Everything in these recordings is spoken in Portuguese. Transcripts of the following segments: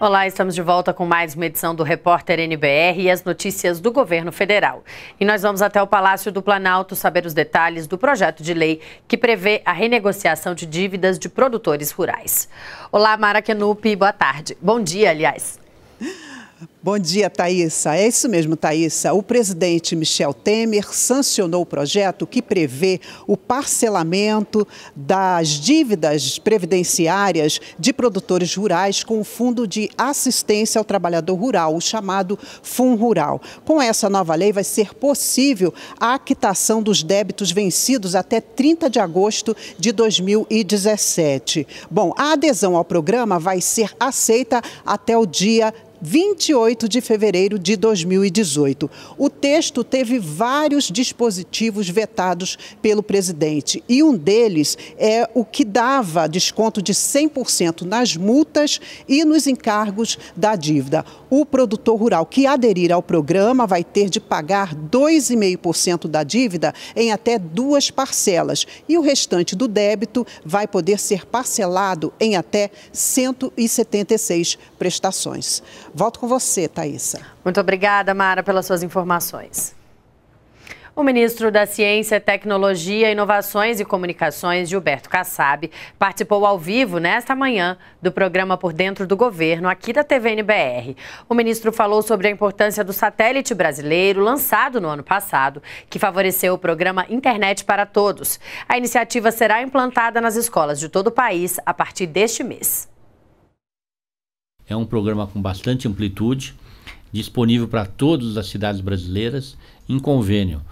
Olá, estamos de volta com mais uma edição do Repórter NBR e as notícias do governo federal. E nós vamos até o Palácio do Planalto saber os detalhes do projeto de lei que prevê a renegociação de dívidas de produtores rurais. Olá, Mara Kenupi, boa tarde. Bom dia, aliás. Bom dia, Thaisa. É isso mesmo, Thaisa. O presidente Michel Temer sancionou o projeto que prevê o parcelamento das dívidas previdenciárias de produtores rurais com o Fundo de Assistência ao Trabalhador Rural, o chamado Fundo Rural. Com essa nova lei, vai ser possível a quitação dos débitos vencidos até 30 de agosto de 2017. Bom, a adesão ao programa vai ser aceita até o dia 30. 28 de fevereiro de 2018. O texto teve vários dispositivos vetados pelo presidente e um deles é o que dava desconto de 100% nas multas e nos encargos da dívida. O produtor rural que aderir ao programa vai ter de pagar 2,5% da dívida em até duas parcelas e o restante do débito vai poder ser parcelado em até 176 prestações. Volto com você, Thaisa. Muito obrigada, Mara, pelas suas informações. O ministro da Ciência, Tecnologia, Inovações e Comunicações, Gilberto Kassab, participou ao vivo nesta manhã do programa Por Dentro do Governo, aqui da TVNBR. O ministro falou sobre a importância do satélite brasileiro, lançado no ano passado, que favoreceu o programa Internet para Todos. A iniciativa será implantada nas escolas de todo o país a partir deste mês. É um programa com bastante amplitude, disponível para todas as cidades brasileiras em convênio,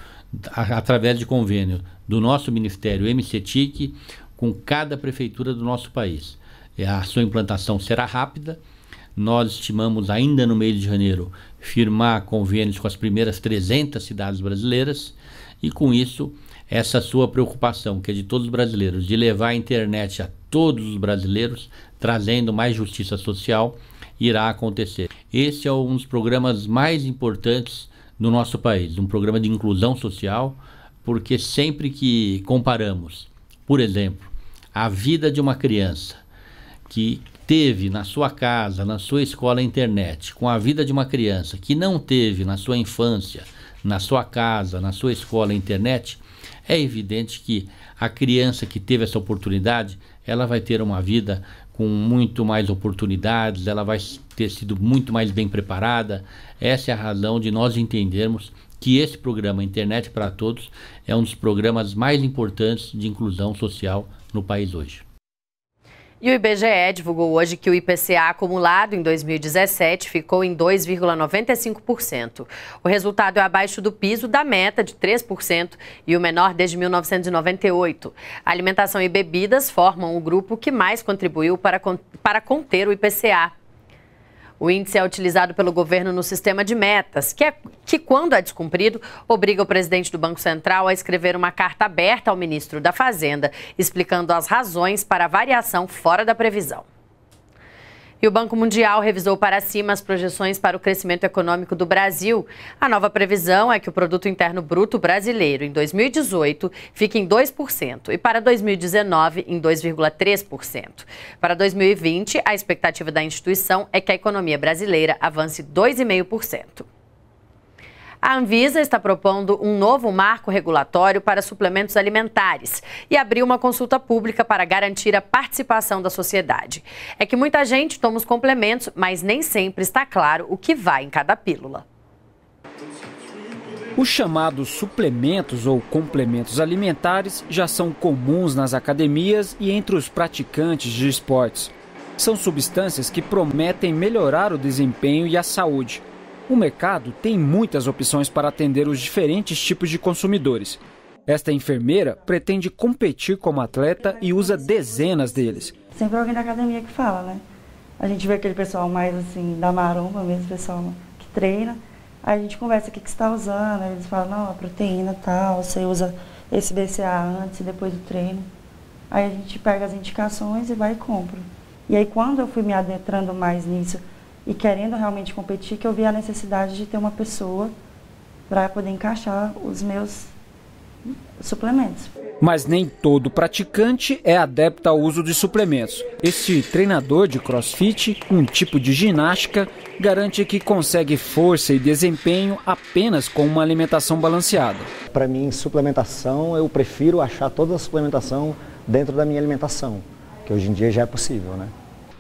a, através de convênio do nosso Ministério MCTIC com cada prefeitura do nosso país. É, a sua implantação será rápida. Nós estimamos ainda no mês de janeiro firmar convênios com as primeiras 300 cidades brasileiras e com isso essa sua preocupação, que é de todos os brasileiros, de levar a internet a todos os brasileiros, trazendo mais justiça social, irá acontecer. Esse é um dos programas mais importantes no nosso país, um programa de inclusão social, porque sempre que comparamos, por exemplo, a vida de uma criança que teve na sua casa, na sua escola internet, com a vida de uma criança que não teve na sua infância, na sua casa, na sua escola internet, é evidente que a criança que teve essa oportunidade, ela vai ter uma vida com muito mais oportunidades, ela vai ter sido muito mais bem preparada. Essa é a razão de nós entendermos que esse programa Internet para Todos é um dos programas mais importantes de inclusão social no país hoje. E o IBGE divulgou hoje que o IPCA acumulado em 2017 ficou em 2,95%. O resultado é abaixo do piso da meta de 3% e o menor desde 1998. A alimentação e bebidas formam o grupo que mais contribuiu para, para conter o IPCA. O índice é utilizado pelo governo no sistema de metas, que, é, que quando é descumprido, obriga o presidente do Banco Central a escrever uma carta aberta ao ministro da Fazenda, explicando as razões para a variação fora da previsão. E o Banco Mundial revisou para cima as projeções para o crescimento econômico do Brasil. A nova previsão é que o produto interno bruto brasileiro em 2018 fique em 2% e para 2019 em 2,3%. Para 2020, a expectativa da instituição é que a economia brasileira avance 2,5%. A Anvisa está propondo um novo marco regulatório para suplementos alimentares e abriu uma consulta pública para garantir a participação da sociedade. É que muita gente toma os complementos, mas nem sempre está claro o que vai em cada pílula. Os chamados suplementos ou complementos alimentares já são comuns nas academias e entre os praticantes de esportes. São substâncias que prometem melhorar o desempenho e a saúde. O mercado tem muitas opções para atender os diferentes tipos de consumidores. Esta enfermeira pretende competir como atleta e usa dezenas deles. Sempre alguém da academia que fala, né? A gente vê aquele pessoal mais assim, da maromba mesmo, pessoal que treina. Aí a gente conversa o que, que você está usando, eles falam, não, a proteína tal, você usa esse BCA antes e depois do treino. Aí a gente pega as indicações e vai e compra. E aí quando eu fui me adentrando mais nisso, e querendo realmente competir, que eu vi a necessidade de ter uma pessoa para poder encaixar os meus suplementos. Mas nem todo praticante é adepto ao uso de suplementos. Este treinador de crossfit, um tipo de ginástica, garante que consegue força e desempenho apenas com uma alimentação balanceada. Para mim, suplementação, eu prefiro achar toda a suplementação dentro da minha alimentação, que hoje em dia já é possível, né?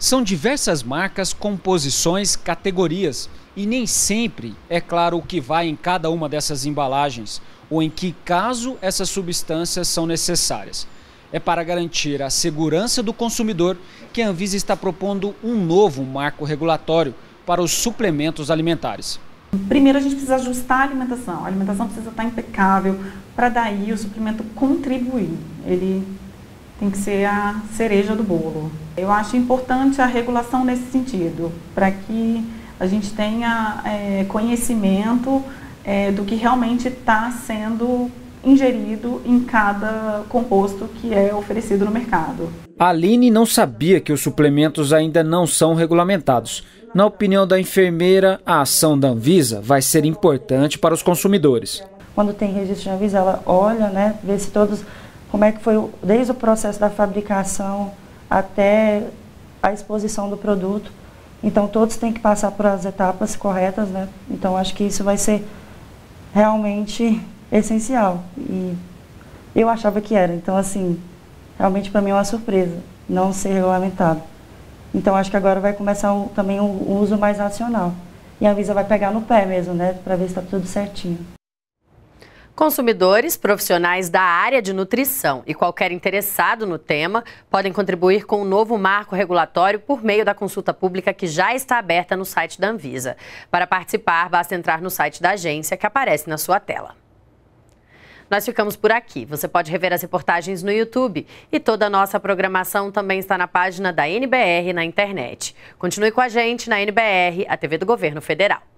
São diversas marcas, composições, categorias e nem sempre é claro o que vai em cada uma dessas embalagens ou em que caso essas substâncias são necessárias. É para garantir a segurança do consumidor que a Anvisa está propondo um novo marco regulatório para os suplementos alimentares. Primeiro, a gente precisa ajustar a alimentação. A alimentação precisa estar impecável para daí o suplemento contribuir. Ele tem que ser a cereja do bolo. Eu acho importante a regulação nesse sentido, para que a gente tenha é, conhecimento é, do que realmente está sendo ingerido em cada composto que é oferecido no mercado. A Aline não sabia que os suplementos ainda não são regulamentados. Na opinião da enfermeira, a ação da Anvisa vai ser importante para os consumidores. Quando tem registro de Anvisa, ela olha, né, vê se todos como é que foi desde o processo da fabricação até a exposição do produto. Então todos têm que passar por as etapas corretas, né? Então acho que isso vai ser realmente essencial. E eu achava que era. Então assim, realmente para mim é uma surpresa não ser regulamentado. Então acho que agora vai começar um, também um uso mais racional. E a Visa vai pegar no pé mesmo, né? Para ver se está tudo certinho. Consumidores, profissionais da área de nutrição e qualquer interessado no tema podem contribuir com o um novo marco regulatório por meio da consulta pública que já está aberta no site da Anvisa. Para participar, basta entrar no site da agência que aparece na sua tela. Nós ficamos por aqui. Você pode rever as reportagens no YouTube e toda a nossa programação também está na página da NBR na internet. Continue com a gente na NBR, a TV do Governo Federal.